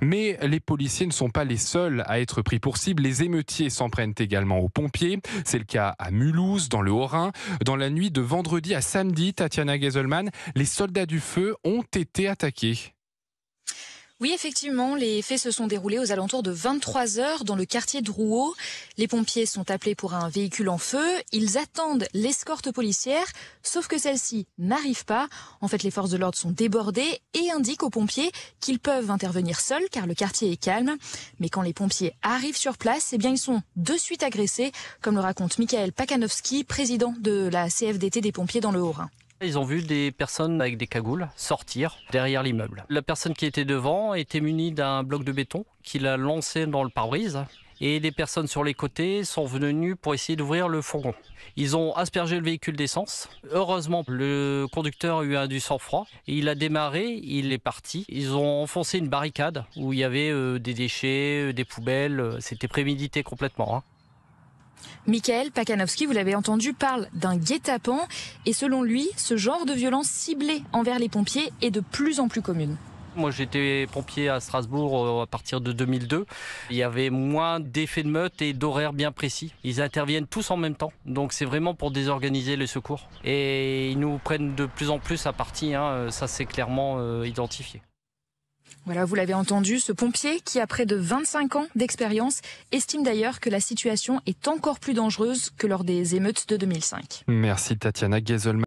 Mais les policiers ne sont pas les seuls à être pris pour cible. Les émeutiers s'en prennent également aux pompiers. C'est le cas à Mulhouse, dans le Haut-Rhin. Dans la nuit de vendredi à samedi, Tatiana Geselman, les soldats du feu ont été attaqués. Oui, effectivement, les faits se sont déroulés aux alentours de 23 heures dans le quartier de Rouault. Les pompiers sont appelés pour un véhicule en feu. Ils attendent l'escorte policière, sauf que celle-ci n'arrive pas. En fait, les forces de l'ordre sont débordées et indiquent aux pompiers qu'ils peuvent intervenir seuls car le quartier est calme. Mais quand les pompiers arrivent sur place, eh bien, ils sont de suite agressés, comme le raconte Michael Pakanowski, président de la CFDT des pompiers dans le Haut-Rhin. Ils ont vu des personnes avec des cagoules sortir derrière l'immeuble. La personne qui était devant était munie d'un bloc de béton qu'il a lancé dans le pare-brise et des personnes sur les côtés sont venues pour essayer d'ouvrir le fourgon. Ils ont aspergé le véhicule d'essence. Heureusement, le conducteur a eu un du sang-froid. Il a démarré, il est parti. Ils ont enfoncé une barricade où il y avait euh, des déchets, euh, des poubelles. C'était prémédité complètement. Hein. Michael Pakanowski, vous l'avez entendu, parle d'un guet-apens et selon lui, ce genre de violence ciblée envers les pompiers est de plus en plus commune. Moi, j'étais pompier à Strasbourg euh, à partir de 2002. Il y avait moins d'effets de meute et d'horaires bien précis. Ils interviennent tous en même temps. Donc, c'est vraiment pour désorganiser les secours. Et ils nous prennent de plus en plus à partie. Hein. Ça, c'est clairement euh, identifié. Voilà, vous l'avez entendu, ce pompier qui a près de 25 ans d'expérience estime d'ailleurs que la situation est encore plus dangereuse que lors des émeutes de 2005. Merci Tatiana Gesolman.